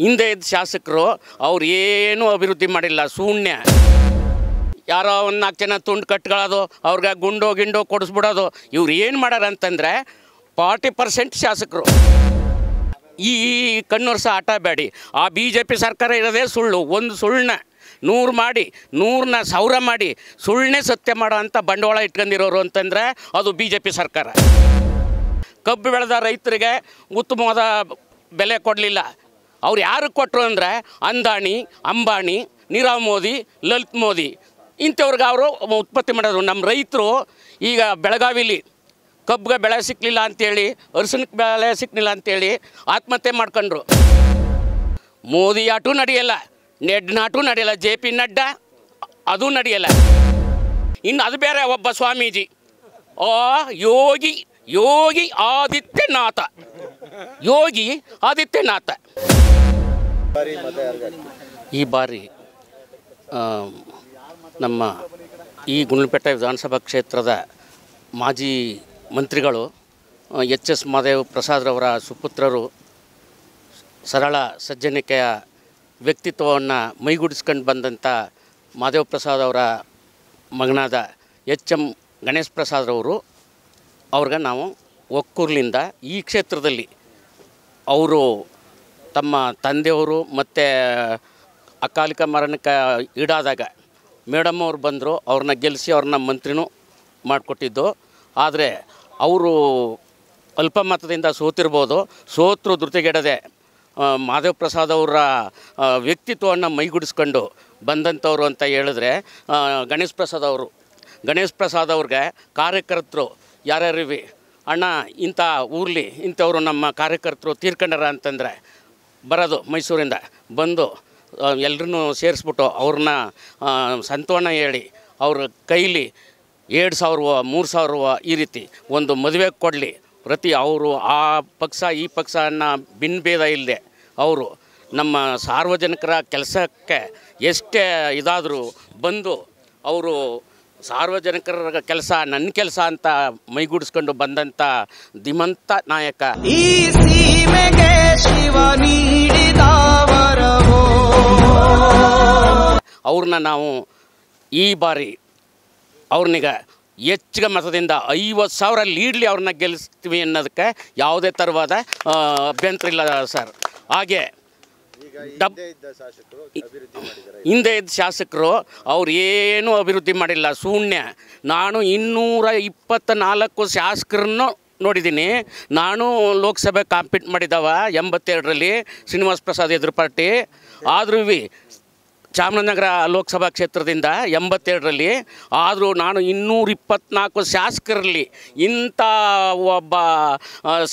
ಹಿಂದೆ ಇದ್ದ ಶಾಸಕರು ಅವ್ರು ಏನೂ ಅಭಿವೃದ್ಧಿ ಮಾಡಿಲ್ಲ ಶೂನ್ಯ ಯಾರೋ ಒಂದು ನಾಲ್ಕು ಜನ ತುಂಡು ಕಟ್ಕೊಳ್ಳೋದು ಅವ್ರಿಗೆ ಗುಂಡು ಗಿಂಡು ಕೊಡಿಸ್ಬಿಡೋದು ಇವ್ರು ಏನು ಮಾಡ್ಯಾರ ಅಂತಂದರೆ ಫಾರ್ಟಿ ಪರ್ಸೆಂಟ್ ಶಾಸಕರು ಈ ಕಣ್ಣುರ್ಸ ಆಟ ಬೇಡಿ ಆ ಬಿ ಜೆ ಪಿ ಸರ್ಕಾರ ಇರೋದೇ ಸುಳ್ಳು ಒಂದು ಸುಳ್ಳನ್ನ ನೂರು ಮಾಡಿ ನೂರನ್ನ ಸಾವಿರ ಮಾಡಿ ಸುಳ್ಳನ್ನೇ ಸತ್ಯ ಮಾಡೋ ಅಂತ ಬಂಡವಾಳ ಇಟ್ಕೊಂಡಿರೋರು ಅಂತಂದರೆ ಅದು ಬಿ ಜೆ ಪಿ ಸರ್ಕಾರ ಕಬ್ಬು ಬೆಳೆದ ರೈತರಿಗೆ ಉತ್ತಮವಾದ ಬೆಲೆ ಕೊಡಲಿಲ್ಲ ಅವ್ರು ಯಾರು ಕೊಟ್ಟರು ಅಂದರೆ ಅಂದಾಣಿ ಅಂಬಾಣಿ ನೀರವ್ ಮೋದಿ ಲಲಿತ್ ಮೋದಿ ಇಂಥವ್ರಿಗೆ ಅವರು ಉತ್ಪತ್ತಿ ಮಾಡೋದು ನಮ್ಮ ರೈತರು ಈಗ ಬೆಳಗಾವಿಲಿ ಕಬ್ಬಿಗೆ ಬೆಳೆ ಸಿಕ್ಕಲಿಲ್ಲ ಅಂತೇಳಿ ಅರಿಶಿನಕ್ಕೆ ಬೆಳೆ ಸಿಕ್ಕಲಿಲ್ಲ ಅಂತೇಳಿ ಆತ್ಮಹತ್ಯೆ ಮಾಡ್ಕೊಂಡ್ರು ಮೋದಿ ಆಟೂ ನಡೆಯಲ್ಲ ನೆಡ್ನಾಟೂ ನಡೆಯಲ್ಲ ಜೆ ಪಿ ನಡ್ಡಾ ಅದು ನಡೆಯಲ್ಲ ಇನ್ನು ಅದು ಬೇರೆ ಒಬ್ಬ ಸ್ವಾಮೀಜಿ ಆ ಯೋಗಿ ಯೋಗಿ ಆದಿತ್ಯನಾಥ ಯೋಗಿ ಆದಿತ್ಯನಾಥ ಈ ಬಾರಿ ನಮ್ಮ ಈ ಗುಂಡ್ಲುಪೇಟೆ ವಿಧಾನಸಭಾ ಕ್ಷೇತ್ರದ ಮಾಜಿ ಮಂತ್ರಿಗಳು ಎಚ್ ಎಸ್ ಮಾದೇವ್ ಪ್ರಸಾದ್ರವರ ಸುಪುತ್ರರು ಸರಳ ಸಜ್ಜನಿಕೆಯ ವ್ಯಕ್ತಿತ್ವವನ್ನು ಮೈಗೂಡಿಸ್ಕೊಂಡು ಬಂದಂಥ ಮಾದೇವ್ ಪ್ರಸಾದ್ ಅವರ ಮಗನಾದ ಎಚ್ ಎಂ ಗಣೇಶ್ ಪ್ರಸಾದ್ರವರು ಅವ್ರಿಗೆ ನಾವು ಒಕ್ಕೂರ್ಲಿಂದ ಈ ಕ್ಷೇತ್ರದಲ್ಲಿ ಅವರು ತಮ್ಮ ತಂದೆಯವರು ಮತ್ತು ಅಕಾಲಿಕ ಮರಣಕ್ಕೆ ಈಡಾದಾಗ ಮೇಡಮ್ ಅವ್ರು ಬಂದರು ಅವ್ರನ್ನ ಗೆಲ್ಲಿಸಿ ಅವ್ರನ್ನ ಮಂತ್ರಿನೂ ಮಾಡಿಕೊಟ್ಟಿದ್ದು ಆದರೆ ಅವರು ಅಲ್ಪಮತದಿಂದ ಸೋತಿರ್ಬೋದು ಸೋತರು ಧೃತಿಗೆಡದೆ ಮಾಧವ ಪ್ರಸಾದ್ ಅವರ ವ್ಯಕ್ತಿತ್ವವನ್ನು ಮೈಗೂಡಿಸ್ಕೊಂಡು ಬಂದಂಥವ್ರು ಅಂತ ಹೇಳಿದ್ರೆ ಗಣೇಶ್ ಪ್ರಸಾದ್ ಅವರು ಗಣೇಶ್ ಪ್ರಸಾದ್ ಅವ್ರಿಗೆ ಕಾರ್ಯಕರ್ತರು ಯಾರ್ಯಾರಿವಿ ಅಣ್ಣ ಇಂಥ ಊರ್ಲಿ ಇಂಥವ್ರು ನಮ್ಮ ಕಾರ್ಯಕರ್ತರು ತೀರ್ಕೊಂಡಾರ ಅಂತಂದರೆ ಬರೋದು ಮೈಸೂರಿಂದ ಬಂದು ಎಲ್ಲರೂ ಸೇರಿಸ್ಬಿಟ್ಟು ಅವ್ರನ್ನ ಸಂತೋಣ ಹೇಳಿ ಅವ್ರ ಕೈಲಿ ಎರಡು ಸಾವಿರ ಮೂರು ಸಾವಿರ ಈ ರೀತಿ ಒಂದು ಮದುವೆ ಕೊಡಲಿ ಪ್ರತಿ ಅವರು ಆ ಪಕ್ಷ ಈ ಪಕ್ಷ ಅನ್ನೋ ಭಿನ್ನಭೇದ ಇಲ್ಲದೆ ಅವರು ನಮ್ಮ ಸಾರ್ವಜನಿಕರ ಕೆಲಸಕ್ಕೆ ಎಷ್ಟೇ ಇದಾದರೂ ಬಂದು ಅವರು ಸಾರ್ವಜನಿಕರ ಕೆಲಸ ನನ್ನ ಕೆಲಸ ಅಂತ ಮೈಗೂಡಿಸ್ಕೊಂಡು ಬಂದಂಥ ಧಿಮಂತ ನಾಯಕ ಈ ಸೀಮೆಗೆ ಶಿವ ಅವ್ರನ್ನ ನಾವು ಈ ಬಾರಿ ಅವ್ರನಿಗೆ ಹೆಚ್ಚಿಗೆ ಮತದಿಂದ ಐವತ್ತು ಸಾವಿರ ಲೀಡ್ಲಿ ಅವ್ರನ್ನ ಗೆಲ್ಲಿಸ್ತೀವಿ ಅನ್ನೋದಕ್ಕೆ ಯಾವುದೇ ತರವಾದ ಅಭ್ಯಂತರ ಇಲ್ಲ ಸರ್ ಹಾಗೆ ಹಿಂದೆ ಇದ್ದ ಶಾಸಕರು ಅವ್ರು ಏನೂ ಅಭಿವೃದ್ಧಿ ಮಾಡಿಲ್ಲ ಶೂನ್ಯ ನಾನು ಇನ್ನೂರ ಇಪ್ಪತ್ತ ನಾಲ್ಕು ಶಾಸಕರನ್ನು ನೋಡಿದ್ದೀನಿ ನಾನು ಲೋಕಸಭೆ ಕಾಂಪೀಟ್ ಮಾಡಿದವ ಎಂಬತ್ತೆರಡರಲ್ಲಿ ಶ್ರೀನಿವಾಸ ಪ್ರಸಾದ್ ಎದುರು ಪಾರ್ಟಿ ಆದರೂ ಚಾಮರಾಜನಗರ ಲೋಕಸಭಾ ಕ್ಷೇತ್ರದಿಂದ ಎಂಬತ್ತೆರಡರಲ್ಲಿ ಆದರೂ ನಾನು ಇನ್ನೂರಿಪ್ಪತ್ನಾಲ್ಕು ಶಾಸಕರಲ್ಲಿ ಇಂಥ ಒಬ್ಬ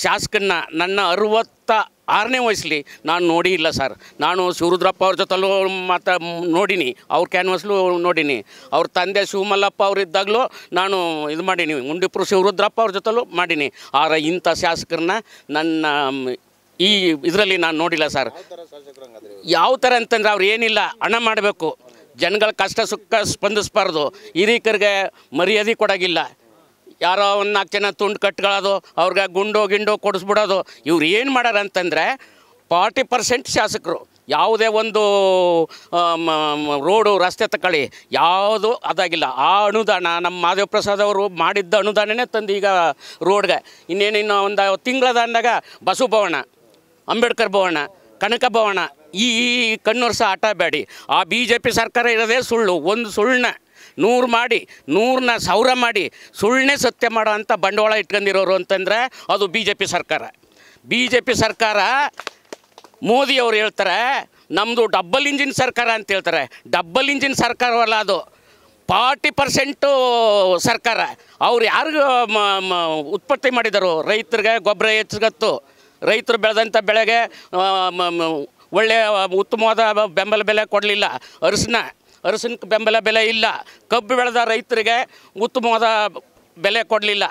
ಶಾಸಕನ ನನ್ನ ಅರುವತ್ತ ಆರನೇ ವಯಸ್ಸಲ್ಲಿ ನಾನು ನೋಡಿ ಇಲ್ಲ ಸರ್ ನಾನು ಶಿವರುದ್ರಪ್ಪ ಅವ್ರ ಜೊತೆಲ್ಲೂ ಮಾತಾ ನೋಡೀನಿ ಅವ್ರ ಕ್ಯಾನ್ವಸ್ಲು ನೋಡೀನಿ ಅವ್ರ ತಂದೆ ಶಿವಮಲ್ಲಪ್ಪ ಅವ್ರು ಇದ್ದಾಗಲೂ ನಾನು ಇದು ಮಾಡೀನಿ ಮುಂಡಿಪುರ ಶಿವರುದ್ರಪ್ಪ ಅವ್ರ ಜೊತೆಲ್ಲೂ ಮಾಡೀನಿ ಆದರೆ ಇಂಥ ಶಾಸಕರನ್ನ ನನ್ನ ಈ ಇದರಲ್ಲಿ ನಾನು ನೋಡಿಲ್ಲ ಸರ್ ಯಾವ ಥರ ಅಂತಂದರೆ ಅವ್ರು ಏನಿಲ್ಲ ಹಣ ಮಾಡಬೇಕು ಜನಗಳ ಕಷ್ಟ ಸುಖ ಸ್ಪಂದಿಸ್ಬಾರ್ದು ಹಿರಿಯಕರಿಗೆ ಮರ್ಯಾದೆ ಕೊಡೋಗಿಲ್ಲ ಯಾರೋ ಒಂದು ನಾಲ್ಕು ಜನ ತುಂಡು ಕಟ್ಕೊಳ್ಳೋದು ಅವ್ರಿಗೆ ಗುಂಡೋ ಗಿಂಡೋ ಕೊಡಿಸ್ಬಿಡೋದು ಇವ್ರು ಏನು ಅಂತಂದರೆ ಫಾರ್ಟಿ ಪರ್ಸೆಂಟ್ ಶಾಸಕರು ಯಾವುದೇ ಒಂದು ರೋಡು ರಸ್ತೆ ತಕೊಳ್ಳಿ ಯಾವುದು ಅದಾಗಿಲ್ಲ ಆ ಅನುದಾನ ನಮ್ಮ ಮಾಧವ ಪ್ರಸಾದ್ ಅವರು ಮಾಡಿದ್ದ ಅನುದಾನನೇ ತಂದು ಈಗ ರೋಡ್ಗೆ ಇನ್ನೇನಿನ್ನು ಒಂದು ಅಂದಾಗ ಬಸು ಭವನ ಅಂಬೇಡ್ಕರ್ ಭವನ ಕನಕ ಭವನ ಈ ಕಣ್ಣು ವರ್ಷ ಆಟ ಬೇಡಿ ಆ ಬಿ ಜೆ ಪಿ ಸರ್ಕಾರ ಇರೋದೇ ಸುಳ್ಳು ಒಂದು ಸುಳ್ಳನ್ನ ನೂರು ಮಾಡಿ ನೂರನ್ನ ಸಾವಿರ ಮಾಡಿ ಸುಳ್ಳನೆ ಸತ್ಯ ಮಾಡೋ ಅಂಥ ಬಂಡವಾಳ ಇಟ್ಕೊಂಡಿರೋರು ಅಂತಂದರೆ ಅದು ಬಿ ಜೆ ಪಿ ಸರ್ಕಾರ ಬಿ ಜೆ ಪಿ ಸರ್ಕಾರ ಮೋದಿಯವರು ಹೇಳ್ತಾರೆ ನಮ್ಮದು ಡಬ್ಬಲ್ ಇಂಜಿನ್ ಸರ್ಕಾರ ಅಂತ ಹೇಳ್ತಾರೆ ಡಬ್ಬಲ್ ಇಂಜಿನ್ ಸರ್ಕಾರವಲ್ಲ ಅದು ಫಾರ್ಟಿ ಪರ್ಸೆಂಟು ಸರ್ಕಾರ ಅವ್ರು ಯಾರಿಗೂ ಉತ್ಪತ್ತಿ ಮಾಡಿದರು ರೈತರಿಗೆ ಗೊಬ್ಬರ ಹೆಚ್ಚಿಗತ್ತು ರೈತರು ಬೆಳೆದಂಥ ಬೆಳೆಗೆ ಒಳ್ಳೆಯ ಉತ್ತಮವಾದ ಬೆಂಬಲ ಬೆಲೆ ಕೊಡಲಿಲ್ಲ ಅರಿಸಿನ ಅರಸಿನ ಬೆಂಬಲ ಬೆಲೆ ಇಲ್ಲ ಕಬ್ಬು ಬೆಳೆದ ರೈತರಿಗೆ ಉತ್ತಮವಾದ ಬೆಲೆ ಕೊಡಲಿಲ್ಲ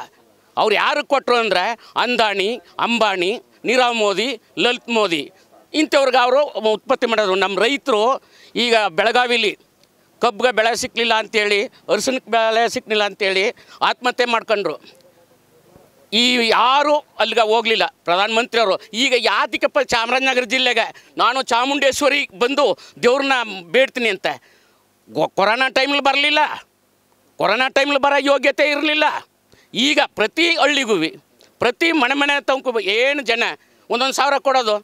ಅವ್ರು ಯಾರು ಕೊಟ್ಟರು ಅಂದರೆ ಅಂದಾಣಿ ಅಂಬಾಣಿ ನೀರವ್ ಮೋದಿ ಲಲಿತ್ ಮೋದಿ ಇಂಥವ್ರಿಗೆ ಅವರು ಉತ್ಪತ್ತಿ ಮಾಡೋದು ನಮ್ಮ ರೈತರು ಈಗ ಬೆಳಗಾವಿಲಿ ಕಬ್ಬಿಗೆ ಬೆಳೆ ಸಿಕ್ಕಲಿಲ್ಲ ಅಂಥೇಳಿ ಅರಸಿನಕ್ಕೆ ಬೆಳೆ ಸಿಕ್ಕಲಿಲ್ಲ ಅಂಥೇಳಿ ಆತ್ಮಹತ್ಯೆ ಮಾಡ್ಕೊಂಡ್ರು ಈ ಯಾರೂ ಅಲ್ಲಿಗೆ ಹೋಗಲಿಲ್ಲ ಪ್ರಧಾನಮಂತ್ರಿಯವರು ಈಗ ಯಾತಕ್ಕಪ್ಪ ಚಾಮರಾಜನಗರ ಜಿಲ್ಲೆಗೆ ನಾನು ಚಾಮುಂಡೇಶ್ವರಿಗೆ ಬಂದು ದೇವ್ರನ್ನ ಬೇಡ್ತೀನಿ ಅಂತ ಕೊರೋನಾ ಟೈಮ್ಲಿ ಬರಲಿಲ್ಲ ಕೊರೋನಾ ಟೈಮ್ಲಿ ಬರೋ ಯೋಗ್ಯತೆ ಇರಲಿಲ್ಲ ಈಗ ಪ್ರತಿ ಹಳ್ಳಿಗೂ ಪ್ರತಿ ಮನೆ ಮನೆ ತಂಕು ಏನು ಜನ ಒಂದೊಂದು ಸಾವಿರ ಕೊಡೋದು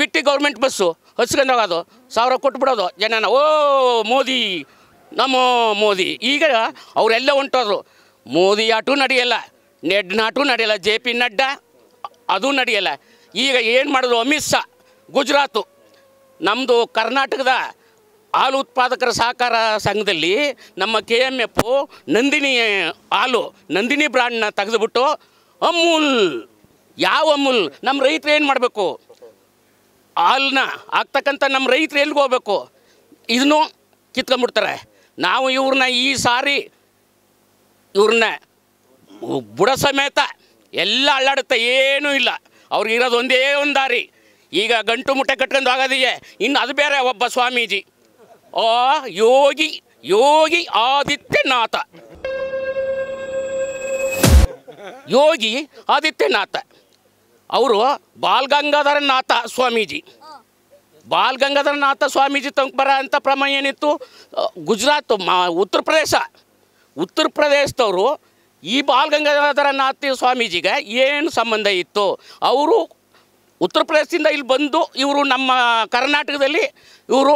ಬಿಟ್ಟು ಗೌರ್ಮೆಂಟ್ ಬಸ್ಸು ಹಚ್ಕೊಂಡು ಹೋಗೋದು ಸಾವಿರ ಕೊಟ್ಬಿಡೋದು ಜನನ ಓ ಮೋದಿ ನಮೋ ಮೋದಿ ಈಗ ಅವರೆಲ್ಲ ಹೊಂಟೋದ್ರು ಮೋದಿ ಆಟೂ ನಡೆಯಲ್ಲ ನೆಡ್ ನಾಟು ನಡೆಯಲ್ಲ ಜೆ ಪಿ ನಡ್ಡ ಅದು ನಡೆಯಲ್ಲ ಈಗ ಏನು ಮಾಡೋದು ಅಮಿತ್ ಶಾ ಗುಜರಾತು ನಮ್ಮದು ಕರ್ನಾಟಕದ ಹಾಲು ಉತ್ಪಾದಕರ ಸಹಕಾರ ಸಂಘದಲ್ಲಿ ನಮ್ಮ ಕೆ ಎಮ್ ಎಫ್ ನಂದಿನಿ ಹಾಲು ನಂದಿನಿ ಬ್ರ್ಯಾಂಡ್ನ ತೆಗೆದುಬಿಟ್ಟು ಅಮೂಲ್ ಯಾವ ಅಮೂಲ್ ನಮ್ಮ ರೈತರು ಏನು ಮಾಡಬೇಕು ಹಾಲನ್ನ ಆಗ್ತಕ್ಕಂಥ ನಮ್ಮ ರೈತರು ಎಲ್ಲಿಗೆ ಹೋಗ್ಬೇಕು ಇದನ್ನು ಕಿತ್ಕೊಂಡ್ಬಿಡ್ತಾರೆ ನಾವು ಇವ್ರನ್ನ ಈ ಸಾರಿ ಇವ್ರನ್ನ ಬುಡ ಸಮೇತ ಎಲ್ಲ ಅಳ್ಳಾಡುತ್ತೆ ಏನೂ ಇಲ್ಲ ಅವ್ರಿಗೆ ಇರೋದು ಒಂದೇ ಒಂದು ದಾರಿ ಈಗ ಗಂಟು ಮುಟ್ಟೆ ಕಟ್ಕೊಂಡು ಹೋಗೋದಿದೆ ಇನ್ನು ಅದು ಬೇರೆ ಒಬ್ಬ ಸ್ವಾಮೀಜಿ ಆ ಯೋಗಿ ಯೋಗಿ ಆದಿತ್ಯನಾಥ ಯೋಗಿ ಆದಿತ್ಯನಾಥ ಅವರು ಬಾಲ್ಗಂಗಾಧರನಾಥ ಸ್ವಾಮೀಜಿ ಬಾಲ್ಗಂಗಾಧರನಾಥ ಸ್ವಾಮೀಜಿ ತನಕ ಬರ ಅಂತ ಪ್ರಮ ಏನಿತ್ತು ಗುಜರಾತ್ ಮಾ ಉತ್ತರ ಪ್ರದೇಶ ಉತ್ತರ ಪ್ರದೇಶದವರು ಈ ಬಾಲ್ಗಂಗಾಧರನಾಥ ಸ್ವಾಮೀಜಿಗೆ ಏನು ಸಂಬಂಧ ಇತ್ತು ಅವರು ಉತ್ತರ ಪ್ರದೇಶದಿಂದ ಇಲ್ಲಿ ಬಂದು ಇವರು ನಮ್ಮ ಕರ್ನಾಟಕದಲ್ಲಿ ಇವರು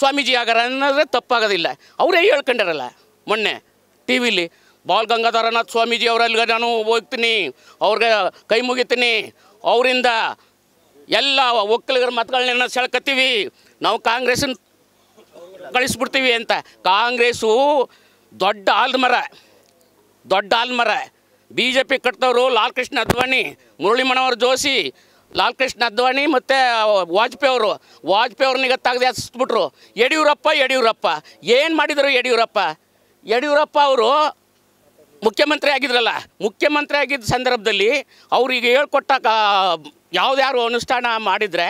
ಸ್ವಾಮೀಜಿ ಆಗಾರ ಅನ್ನೋದ್ರೆ ತಪ್ಪಾಗೋದಿಲ್ಲ ಅವರೇ ಹೇಳ್ಕೊಂಡಾರಲ್ಲ ಮೊನ್ನೆ ಟಿ ವಿಲಿ ಬಾಲ್ ಗಂಗಾಧರನಾಥ್ ಸ್ವಾಮೀಜಿ ಅವರಲ್ಲಿಗೆ ನಾನು ಹೋಗ್ತೀನಿ ಅವ್ರಿಗೆ ಕೈ ಮುಗಿತೀನಿ ಅವರಿಂದ ಎಲ್ಲ ಒಕ್ಕಲಿಗರ ಮತಗಳನ್ನ ಸೆಳ್ಕತ್ತೀವಿ ನಾವು ಕಾಂಗ್ರೆಸ್ನ ಕಳಿಸ್ಬಿಡ್ತೀವಿ ಅಂತ ಕಾಂಗ್ರೆಸ್ಸು ದೊಡ್ಡ ಆಲ್ಮರ ದೊಡ್ಡ ಆಲ್ಮರ ಬಿ ಜೆ ಪಿ ಕಟ್ಟಿದವರು ಲಾಲ್ ಕೃಷ್ಣ ಅದ್ವಾಣಿ ಮುರಳಿ ಜೋಶಿ ಲಾಲ್ ಕೃಷ್ಣ ಅದ್ವಾಣಿ ಮತ್ತು ವಾಜಪೇಯಿ ಅವರು ವಾಜಪೇಯಿ ಅವ್ರನ್ನ ಗೊತ್ತಾಗದೆ ಹಚ್ಬಿಟ್ರು ಯಡಿಯೂರಪ್ಪ ಯಡಿಯೂರಪ್ಪ ಏನು ಮಾಡಿದರು ಯಡಿಯೂರಪ್ಪ ಯಡಿಯೂರಪ್ಪ ಅವರು ಮುಖ್ಯಮಂತ್ರಿ ಆಗಿದ್ರಲ್ಲ ಮುಖ್ಯಮಂತ್ರಿ ಆಗಿದ್ದ ಸಂದರ್ಭದಲ್ಲಿ ಅವ್ರಿಗೆ ಹೇಳ್ಕೊಟ್ಟ ಯಾವ್ದಾರು ಅನುಷ್ಠಾನ ಮಾಡಿದರೆ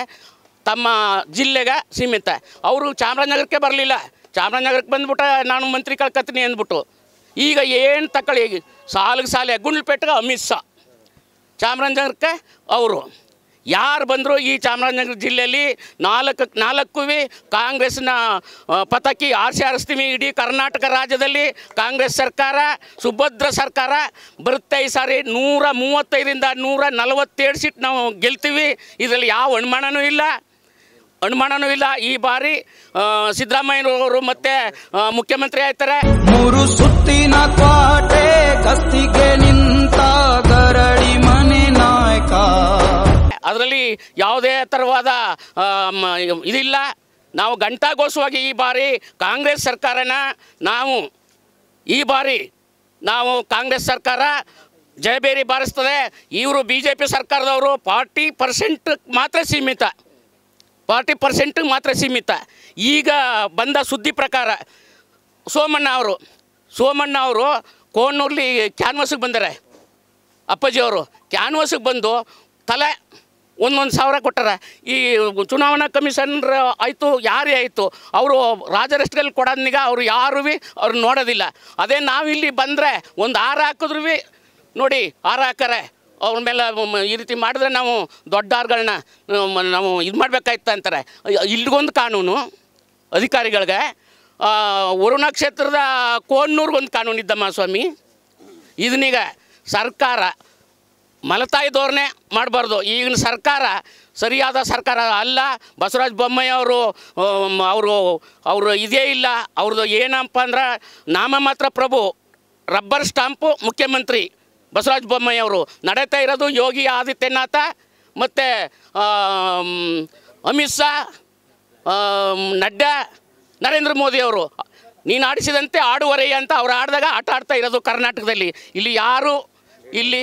ತಮ್ಮ ಜಿಲ್ಲೆಗೆ ಸೀಮಿತ ಅವರು ಚಾಮರಾಜನಗರಕ್ಕೆ ಬರಲಿಲ್ಲ ಚಾಮರಾಜನಗರಕ್ಕೆ ಬಂದುಬಿಟ್ಟ ನಾನು ಮಂತ್ರಿ ಕಳ್ಕತ್ತೀನಿ ಅಂದ್ಬಿಟ್ಟು ಈಗ ಏನು ತಕೊಳ್ಳಿ ಸಾಲಿಗೆ ಸಾಲೆ ಗುಂಡ್ಲುಪೇಟೆಗೆ ಅಮಿತ್ ಶಾ ಚಾಮರಾಜನಗರಕ್ಕೆ ಅವರು ಯಾರು ಬಂದರೂ ಈ ಚಾಮರಾಜನಗರ ಜಿಲ್ಲೆಯಲ್ಲಿ ನಾಲ್ಕು ನಾಲ್ಕು ಕಾಂಗ್ರೆಸ್ನ ಪತಕಿ ಆರ್ಸಿ ಆರಿಸ್ತೀವಿ ಇಡೀ ಕರ್ನಾಟಕ ರಾಜ್ಯದಲ್ಲಿ ಕಾಂಗ್ರೆಸ್ ಸರ್ಕಾರ ಸುಭದ್ರ ಸರ್ಕಾರ ಬರುತ್ತೆ ಈ ಸಾರಿ ನೂರ ಮೂವತ್ತೈದರಿಂದ ನೂರ ನಲವತ್ತೇಳು ಸೀಟ್ ನಾವು ಗೆಲ್ತೀವಿ ಇದರಲ್ಲಿ ಯಾವ ಅನುಮಾನವೂ ಇಲ್ಲ ಅನುಮಾನನೂ ಇಲ್ಲ ಈ ಬಾರಿ ಸಿದ್ದರಾಮಯ್ಯನವರು ಮತ್ತೆ ಮುಖ್ಯಮಂತ್ರಿ ಆಯ್ತಾರೆ ಮೂರು ಸುತ್ತಿನ ಯಾವುದೇ ಥರವಾದ ಇದಿಲ್ಲ ನಾವು ಘಂಟಾಘೋಷವಾಗಿ ಈ ಬಾರಿ ಕಾಂಗ್ರೆಸ್ ಸರ್ಕಾರನ ನಾವು ಈ ಬಾರಿ ನಾವು ಕಾಂಗ್ರೆಸ್ ಸರ್ಕಾರ ಜಯಬೇರಿ ಬಾರಿಸ್ತದೆ ಇವರು ಬಿ ಜೆ ಪಿ ಸರ್ಕಾರದವರು ಫಾರ್ಟಿ ಪರ್ಸೆಂಟ್ ಮಾತ್ರ ಸೀಮಿತ ಫಾರ್ಟಿ ಪರ್ಸೆಂಟ್ ಮಾತ್ರ ಸೀಮಿತ ಈಗ ಬಂದ ಸುದ್ದಿ ಪ್ರಕಾರ ಸೋಮಣ್ಣ ಅವರು ಸೋಮಣ್ಣ ಅವರು ಕೋಣೂರ್ಲಿ ಕ್ಯಾನ್ವಸ್ಗೆ ಬಂದರೆ ಅವರು ಕ್ಯಾನ್ವಸ್ಗೆ ಬಂದು ತಲೆ ಒಂದೊಂದು ಸಾವಿರ ಕೊಟ್ಟಾರೆ ಈ ಚುನಾವಣಾ ಕಮಿಷನ್ರ ಆಯಿತು ಯಾರೇ ಆಯಿತು ಅವರು ರಾಜರಷ್ಟ್ರಲ್ಲಿ ಕೊಡೋದ್ನೀಗ ಅವರು ಯಾರು ಭೀ ಅವ್ರು ನೋಡೋದಿಲ್ಲ ಅದೇ ನಾವಿಲ್ಲಿ ಬಂದರೆ ಒಂದು ಹಾರ ಹಾಕಿದ್ರು ಭೀ ನೋಡಿ ಹಾರ ಹಾಕಾರೆ ಅವ್ರ ಮೇಲೆ ಈ ರೀತಿ ಮಾಡಿದ್ರೆ ನಾವು ದೊಡ್ಡಾರ್ಗಳನ್ನ ನಾವು ಇದು ಮಾಡಬೇಕಾಯ್ತು ಅಂತಾರೆ ಇಲ್ಲಿಗೊಂದು ಕಾನೂನು ಅಧಿಕಾರಿಗಳಿಗೆ ವರುಣ ಕ್ಷೇತ್ರದ ಕೋನ್ನೂರ್ಗೊಂದು ಕಾನೂನು ಇದ್ದಮ್ಮ ಸ್ವಾಮಿ ಇದನ್ನೀಗ ಸರ್ಕಾರ ಮಲತಾಯಿ ಧೋರಣೆ ಮಾಡಬಾರ್ದು ಈಗಿನ ಸರ್ಕಾರ ಸರಿಯಾದ ಸರ್ಕಾರ ಅಲ್ಲ ಬಸವರಾಜ ಬೊಮ್ಮಾಯಿ ಅವರು ಅವರು ಅವರು ಇದೇ ಇಲ್ಲ ಅವ್ರದ್ದು ಏನಪ್ಪ ಅಂದ್ರೆ ನಾಮ ಮಾತ್ರ ಪ್ರಭು ರಬ್ಬರ್ ಸ್ಟಾಂಪು ಮುಖ್ಯಮಂತ್ರಿ ಬಸವರಾಜ ಬೊಮ್ಮಾಯಿ ಅವರು ನಡೀತಾ ಇರೋದು ಯೋಗಿ ಆದಿತ್ಯನಾಥ ಮತ್ತು ಅಮಿತ್ ಶಾ ನಡ್ಡಾ ನರೇಂದ್ರ ಮೋದಿ ಅವರು ನೀನು ಆಡಿಸಿದಂತೆ ಆಡುವರೆ ಅಂತ ಅವ್ರು ಆಡಿದಾಗ ಆಟ ಆಡ್ತಾ ಇರೋದು ಕರ್ನಾಟಕದಲ್ಲಿ ಇಲ್ಲಿ ಯಾರು ಇಲ್ಲಿ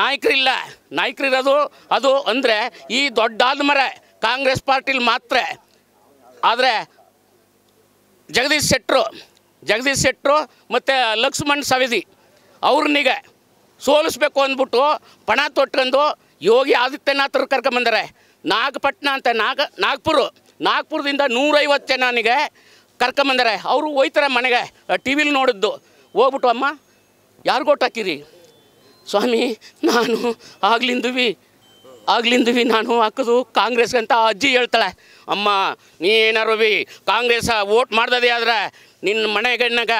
ನಾಯಕರಿಲ್ಲ ನಾಯಕರಿರೋದು ಅದು ಅಂದರೆ ಈ ದೊಡ್ಡಾದ ಮರ ಕಾಂಗ್ರೆಸ್ ಪಾರ್ಟಿಲಿ ಮಾತ್ರ ಆದರೆ ಜಗದೀಶ್ ಶೆಟ್ಟರು ಜಗದೀಶ್ ಶೆಟ್ಟರು ಮತ್ತು ಲಕ್ಷ್ಮಣ್ ಸವಿದಿ ಅವ್ರನಿಗೆ ಸೋಲಿಸ್ಬೇಕು ಅಂದ್ಬಿಟ್ಟು ಪಣ ತೊಟ್ಕೊಂಡು ಯೋಗಿ ಆದಿತ್ಯನಾಥರು ಕರ್ಕೊಂಬಂದರೆ ನಾಗಪಟ್ಟಣ ಅಂತ ನಾಗ ನಾಗ್ಪುರ ನಾಗ್ಪುರದಿಂದ ನೂರೈವತ್ತು ಜನನಿಗೆ ಕರ್ಕೊಂಬಂದರೆ ಅವರು ಹೋಯ್ತಾರೆ ಮನೆಗೆ ಟಿ ವಿಲಿ ನೋಡಿದ್ದು ಹೋಗ್ಬಿಟ್ಟು ಅಮ್ಮ ಯಾರಿಗೋಟಾಕಿರಿ ಹಾಕಿರಿ ಸ್ವಾಮಿ ನಾನು ಆಗ್ಲಿಂದುವಿ ಆಗ್ಲಿಂದುವಿ ನಾನು ಹಾಕೋದು ಅಂತ ಅಜ್ಜಿ ಹೇಳ್ತಾಳೆ ಅಮ್ಮ ನೀ ಏನಾರು ಬಿ ಕಾಂಗ್ರೆಸ್ ಓಟ್ ಮಾಡ್ದದೇ ಆದ್ರೆ ನಿನ್ನ ಮನೆಗಣ್ಣಾಗ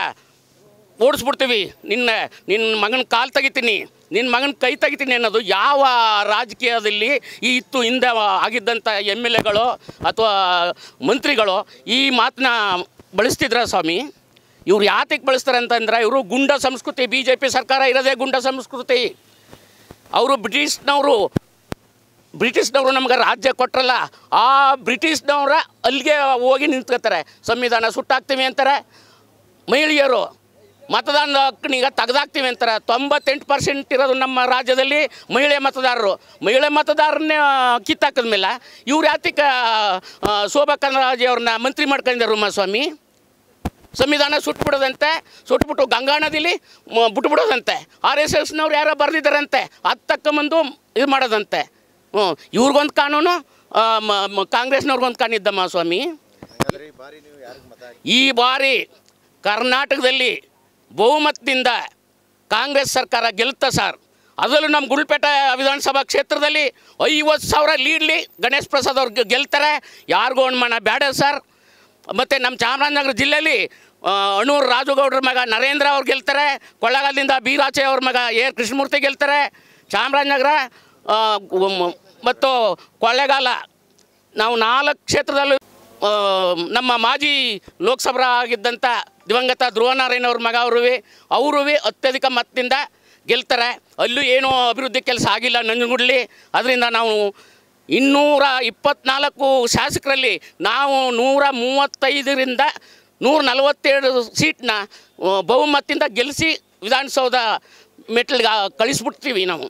ಓಡಿಸ್ಬಿಡ್ತೀವಿ ನಿನ್ನ ನಿನ್ನ ಮಗನ ಕಾಲು ತೆಗಿತೀನಿ ನಿನ್ನ ಮಗನ ಕೈ ತೆಗಿತೀನಿ ಅನ್ನೋದು ಯಾವ ರಾಜಕೀಯದಲ್ಲಿ ಈ ಇತ್ತು ಹಿಂದೆ ಆಗಿದ್ದಂಥ ಎಮ್ ಎಲ್ ಎಗಳು ಅಥವಾ ಮಂತ್ರಿಗಳು ಈ ಮಾತನ್ನ ಬಳಸ್ತಿದ್ರ ಸ್ವಾಮಿ ಇವ್ರು ಯಾತಕ್ಕೆ ಬಳಸ್ತಾರೆ ಅಂತಂದ್ರೆ ಇವರು ಗುಂಡ ಸಂಸ್ಕೃತಿ ಬಿ ಜೆ ಪಿ ಸರ್ಕಾರ ಇರೋದೇ ಗುಂಡ ಸಂಸ್ಕೃತಿ ಅವರು ಬ್ರಿಟಿಷ್ನವರು ಬ್ರಿಟಿಷ್ನವರು ನಮ್ಗೆ ರಾಜ್ಯ ಕೊಟ್ರಲ್ಲ ಆ ಬ್ರಿಟಿಷ್ನವ್ರ ಅಲ್ಲಿಗೆ ಹೋಗಿ ನಿಂತ್ಕೋತಾರೆ ಸಂವಿಧಾನ ಸುಟ್ಟಾಕ್ತೀವಿ ಅಂತಾರೆ ಮಹಿಳೆಯರು ಮತದಾನದ ಹಕ್ಕನಿಗೆ ತೆಗೆದಾಕ್ತೀವಿ ಅಂತಾರೆ ತೊಂಬತ್ತೆಂಟು ಪರ್ಸೆಂಟ್ ಇರೋದು ನಮ್ಮ ರಾಜ್ಯದಲ್ಲಿ ಮಹಿಳೆ ಮತದಾರರು ಮಹಿಳೆ ಮತದಾರನ್ನೇ ಕಿತ್ತಾಕಿದ್ಮೇಲೆ ಇವ್ರು ಯಾತಿಕ ಶೋಭಾ ಕರಂದ್ಲಾಜೆ ಅವ್ರನ್ನ ಮಂತ್ರಿ ಮಾಡ್ಕೊಂಡಿದ್ದಾರೆ ಉಮಾಸ್ವಾಮಿ ಸಂವಿಧಾನ ಸುಟ್ಬಿಡೋದಂತೆ ಸುಟ್ಬಿಟ್ಟು ಗಂಗಾ ನದಿಲಿ ಬಿಟ್ಬಿಡೋದಂತೆ ಆರ್ ಎಸ್ ಎಸ್ನವ್ರು ಯಾರೋ ಬರೆದಿದ್ದಾರಂತೆ ಅದು ತಕ್ಕ ಮಂದು ಇದು ಮಾಡೋದಂತೆ ಹ್ಞೂ ಇವ್ರಿಗೊಂದು ಕಾನೂನು ಕಾಂಗ್ರೆಸ್ನವ್ರಿಗೊಂದು ಇದ್ದಮ್ಮ ಸ್ವಾಮಿ ಈ ಬಾರಿ ಕರ್ನಾಟಕದಲ್ಲಿ ಬಹುಮತದಿಂದ ಕಾಂಗ್ರೆಸ್ ಸರ್ಕಾರ ಗೆಲ್ತ ಸರ್ ಅದರಲ್ಲೂ ನಮ್ಮ ಗುಳ್ಪೇಟೆ ವಿಧಾನಸಭಾ ಕ್ಷೇತ್ರದಲ್ಲಿ ಐವತ್ತು ಸಾವಿರ ಲೀಡ್ಲಿ ಗಣೇಶ್ ಪ್ರಸಾದ್ ಅವ್ರಿಗೆ ಗೆಲ್ತಾರೆ ಯಾರಿಗೂ ಒಂದು ಬೇಡ ಸರ್ ಮತ್ತು ನಮ್ಮ ಚಾಮರಾಜನಗರ ಜಿಲ್ಲೆಯಲ್ಲಿ ಅಣೂರು ರಾಜುಗೌಡ್ರ ಮಗ ನರೇಂದ್ರ ಅವ್ರು ಗೆಲ್ತಾರೆ ಕೊಳ್ಳಗಾಲದಿಂದ ಬೀರಾಚೆ ಅವ್ರ ಮಗ ಎ ಕೃಷ್ಣಮೂರ್ತಿ ಗೆಲ್ತಾರೆ ಚಾಮರಾಜನಗರ ಮತ್ತು ಕೊಳ್ಳೆಗಾಲ ನಾವು ನಾಲ್ಕು ಕ್ಷೇತ್ರದಲ್ಲೂ ನಮ್ಮ ಮಾಜಿ ಲೋಕಸಭಾ ಆಗಿದ್ದಂಥ ದಿವಂಗತ ಧ್ರುವನಾರಾಯಣವ್ರ ಮಗ ಅವರು ಅವರು ಅತ್ಯಧಿಕ ಮತದಿಂದ ಗೆಲ್ತಾರೆ ಅಲ್ಲೂ ಏನೂ ಅಭಿವೃದ್ಧಿ ಕೆಲಸ ಆಗಿಲ್ಲ ನಂಜುಗುಡ್ಲಿ ಅದರಿಂದ ನಾವು ಇನ್ನೂರ ಇಪ್ಪತ್ನಾಲ್ಕು ಶಾಸಕರಲ್ಲಿ ನಾವು ನೂರ ಮೂವತ್ತೈದರಿಂದ ನೂರ ನಲವತ್ತೇಳು ಸೀಟ್ನ ಬಹುಮತದಿಂದ ಗೆಲ್ಲಿಸಿ ವಿಧಾನಸೌಧ ಮೆಟ್ಲಿಗೆ ಕಳಿಸ್ಬಿಡ್ತೀವಿ ನಾವು